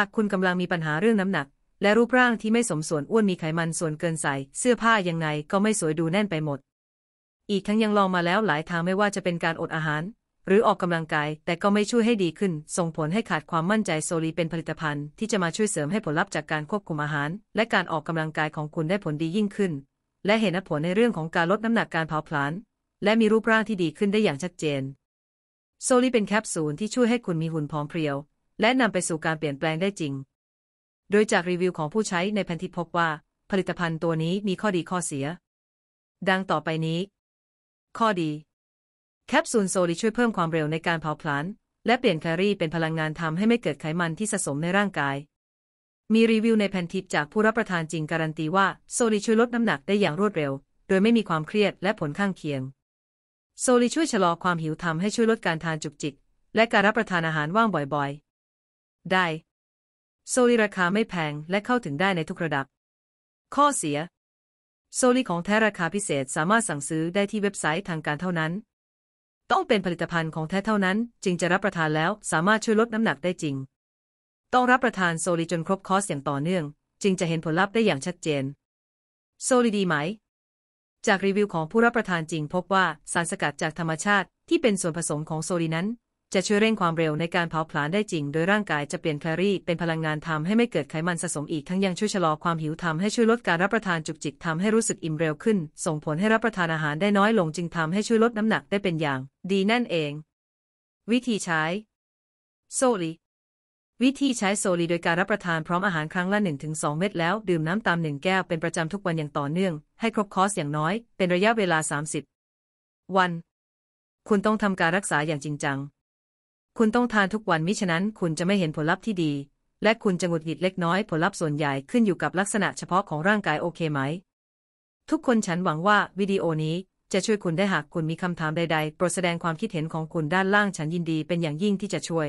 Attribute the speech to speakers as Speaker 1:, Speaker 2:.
Speaker 1: หากคุณกำลังมีปัญหาเรื่องน้ำหนัก และรูปร่างที่ไม่สมส่วนอ้วนมีไขมันส่วนเกินใส่เสื้อผ้ายังไงก็ไม่สวยดูแน่นไปหมด อีกทั้งยังลองมาแล้วหลายทางไม่ว่าจะเป็นการอดอาหาร หรือออกกำลังกายแต่ก็ไม่ช่วยให้ดีขึ้น ส่งผลให้ขาดความมั่นใจโซลีเป็นผลิตภัณฑ์ ที่จะมาช่วยเสริมให้ผลลัพธ์จากการควบคุมอาหาร และการออกกำลังกายของคุณได้ผลดียิ่งขึ้น และเห็นผลในเรื่องของการลดน้ำหนักการเผาผลาญและมีรูปร่างที่ดีขึ้นได้อย่างชัดเจน โซลีเป็นแคปซูลที่ช่วยให้คุณมีหุ่นผอมเพรียวและนำไปสู่การเปลี่ยนแปลงได้จริง โดยจากรีวิวของผู้ใช้ในพันทิปพบว่า ผลิตภัณฑ์ตัวนี้มีข้อดีข้อเสีย ดังต่อไปนี้ ข้อดี แคปซูลโซลิช่วยเพิ่มความเร็วในการเผาผลาญและเปลี่ยนแคลอรี่เป็นพลังงานทำให้ไม่เกิดไขมันที่สะสมในร่างกาย มีรีวิวในพันทิปจากผู้รับประทานจริงการันตีว่าโซลิช่วยลดน้ำหนักได้อย่างรวดเร็ว โดยไม่มีความเครียดและผลข้างเคียง โซลิช่วยชะลอความหิวทำให้ช่วยลดการทานจุกจิกและการรับประทานอาหารว่างบ่อย ๆได้ โซลีราคาไม่แพงและเข้าถึงได้ในทุกระดับ ข้อเสีย โซลีของแท้ราคาพิเศษสามารถสั่งซื้อได้ที่เว็บไซต์ทางการเท่านั้น ต้องเป็นผลิตภัณฑ์ของแท้เท่านั้น จึงจะรับประทานแล้วสามารถช่วยลดน้ำหนักได้จริง ต้องรับประทานโซลีจนครบคอสอย่างต่อเนื่องจึงจะเห็นผลลัพธ์ได้อย่างชัดเจน โซลีดีไหม จากรีวิวของผู้รับประทานจริง พบว่าสารสกัดจากธรรมชาติที่เป็นส่วนผสมของโซลีนั้นจะช่วยเร่งความเร็วในการเผาผลาญได้จริง โดยร่างกายจะเปลี่ยนแคลอรี่ เป็นพลังงานทำให้ไม่เกิดไขมันสะสมอีก ทั้งยังช่วยชะลอความหิวทำให้ช่วยลดการรับประทานจุกจิกทำให้รู้สึกอิ่มเร็วขึ้น ส่งผลให้รับประทานอาหารได้น้อยลงจึงทำให้ช่วยลดน้ำหนักได้เป็นอย่าง ดีนั่นเอง วิธีใช้โซลี วิธีใช้โซลีโดยการรับประทานพร้อมอาหารครั้งละ1-2เม็ดแล้ว ดื่มน้ำตาม1แก้วเป็นประจำทุกวันอย่างต่อเนื่อง ให้ครบคอร์สอย่างน้อยเป็นระยะเวลา30วัน คุณต้องทำการรักษาอย่างจริงจังคุณต้องทานทุกวันมิฉะนั้น คุณจะไม่เห็นผลลัพธ์ที่ดี และคุณจะหงุดหงิดเล็กน้อย ผลลัพธ์ส่วนใหญ่ขึ้นอยู่กับลักษณะเฉพาะของร่างกายโอเคไหม ทุกคนฉันหวังว่าวิดีโอนี้จะช่วยคุณได้หากคุณมีคำถามใด ๆ โปรดแสดงความคิดเห็นของคุณด้านล่างฉันยินดีเป็นอย่างยิ่งที่จะช่วย